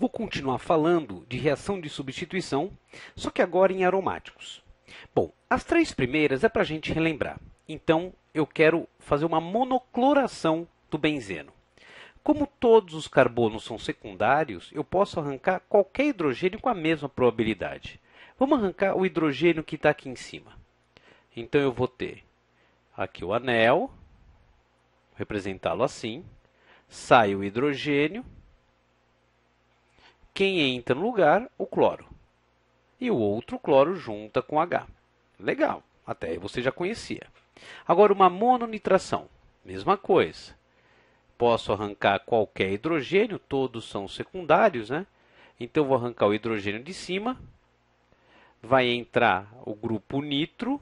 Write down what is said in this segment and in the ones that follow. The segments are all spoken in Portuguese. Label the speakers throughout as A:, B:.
A: Vou continuar falando de reação de substituição, só que agora em aromáticos. Bom, as três primeiras é para a gente relembrar. Então, eu quero fazer uma monocloração do benzeno. Como todos os carbonos são secundários, eu posso arrancar qualquer hidrogênio com a mesma probabilidade. Vamos arrancar o hidrogênio que está aqui em cima. Então, eu vou ter aqui o anel, representá-lo assim, sai o hidrogênio, quem entra no lugar? O cloro. E o outro cloro junta com H. Legal, até você já conhecia. Agora, uma mononitração, mesma coisa. Posso arrancar qualquer hidrogênio, todos são secundários, né? Então, vou arrancar o hidrogênio de cima, vai entrar o grupo nitro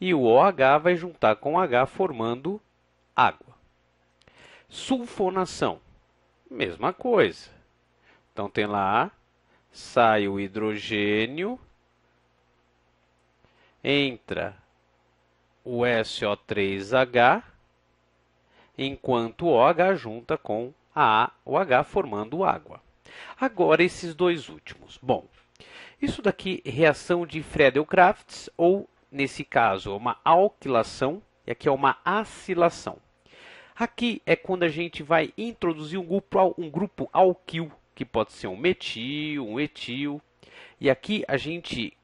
A: e o OH vai juntar com H formando água. Sulfonação, mesma coisa. Então tem lá, sai o hidrogênio, entra o SO3H, enquanto o OH junta com a OH formando água. Agora esses dois últimos. Bom, isso daqui é reação de Friedel-Crafts ou nesse caso é uma alquilação e aqui é uma acilação. Aqui é quando a gente vai introduzir um grupo, um grupo alquil que pode ser um metil, um etil. E aqui a gente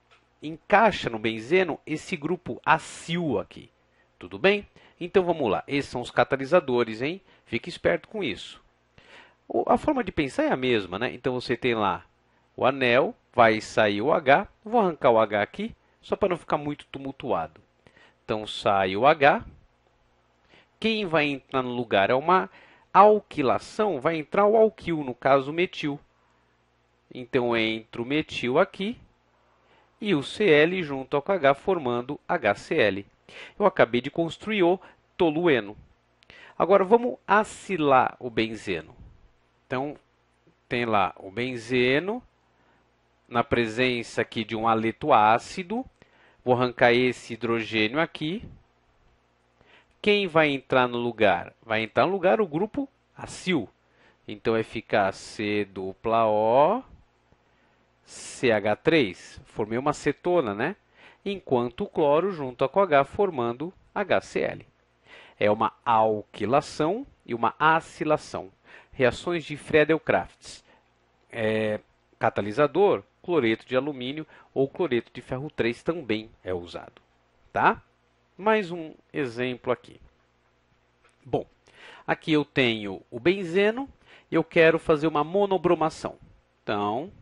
A: encaixa no benzeno esse grupo acil aqui. Tudo bem? Então vamos lá. Esses são os catalisadores, hein? Fique esperto com isso. A forma de pensar é a mesma, né? Então você tem lá o anel, vai sair o H. Vou arrancar o H aqui, só para não ficar muito tumultuado. Então sai o H. Quem vai entrar no lugar é uma alquilação, vai entrar o alquil, no caso metil. Então entra o metil aqui e o Cl junto ao H formando HCl. Eu acabei de construir o tolueno. Agora vamos acilar o benzeno. Então tem lá o benzeno na presença aqui de um aleto ácido. Vou arrancar esse hidrogênio aqui, quem vai entrar no lugar? Vai entrar no lugar o grupo acil. Então vai ficar C dupla O CH3. Formei uma cetona, né? Enquanto o cloro junto com H formando HCl. É uma alquilação e uma acilação. Reações de Friedel-Crafts. É, catalisador, cloreto de alumínio ou cloreto de ferro 3 também é usado, tá? mais um exemplo aqui. Bom, aqui eu tenho o benzeno e eu quero fazer uma monobromação. Então,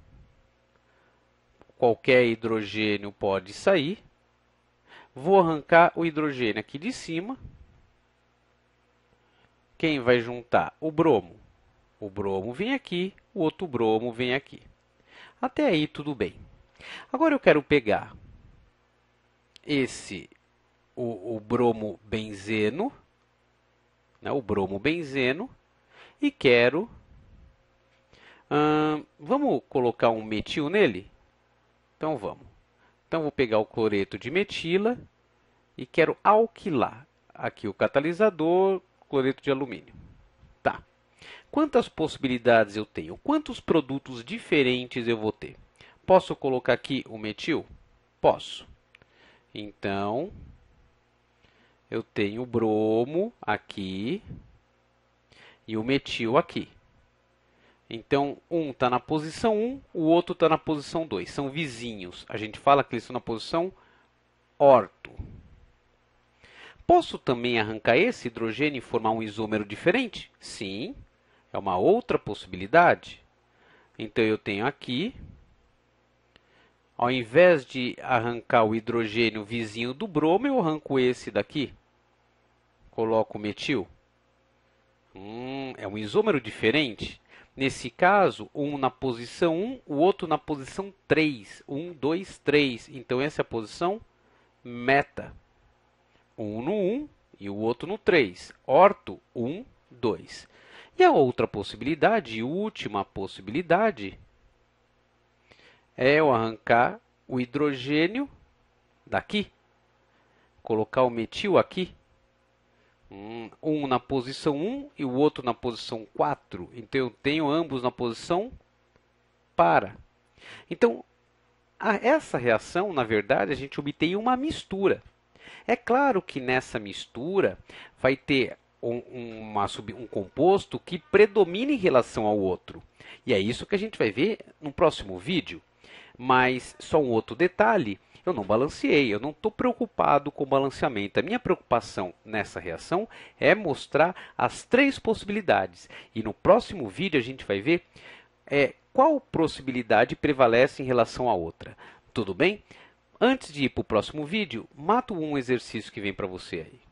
A: qualquer hidrogênio pode sair. Vou arrancar o hidrogênio aqui de cima. Quem vai juntar? O bromo. O bromo vem aqui, o outro bromo vem aqui. Até aí tudo bem. Agora eu quero pegar esse o, o bromo benzeno, né, o bromo benzeno, e quero. Hum, vamos colocar um metil nele? Então vamos. Então vou pegar o cloreto de metila e quero alquilar aqui o catalisador, cloreto de alumínio. Tá. Quantas possibilidades eu tenho? Quantos produtos diferentes eu vou ter? Posso colocar aqui o metil? Posso. Então, eu tenho o bromo aqui e o metil aqui. Então, um está na posição 1, o outro está na posição 2. São vizinhos. A gente fala que eles estão na posição orto. Posso também arrancar esse hidrogênio e formar um isômero diferente? Sim, é uma outra possibilidade. Então, eu tenho aqui, ao invés de arrancar o hidrogênio vizinho do bromo, eu arranco esse daqui coloco metil? Hum, é um isômero diferente? Nesse caso, um na posição 1, o outro na posição 3. 1, 2, 3. Então, essa é a posição meta. Um no 1 e o outro no 3. Orto, 1, 2. E a outra possibilidade, e última possibilidade, é eu arrancar o hidrogênio daqui, colocar o metil aqui um na posição 1 e o outro na posição 4. Então eu tenho ambos na posição para. Então, a, essa reação, na verdade, a gente obtém uma mistura. É claro que nessa mistura vai ter um, uma, um composto que predomina em relação ao outro. E é isso que a gente vai ver no próximo vídeo. Mas só um outro detalhe eu não balanceei, eu não estou preocupado com o balanceamento. A minha preocupação nessa reação é mostrar as três possibilidades. E no próximo vídeo a gente vai ver é, qual possibilidade prevalece em relação à outra. Tudo bem? Antes de ir para o próximo vídeo, mato um exercício que vem para você aí.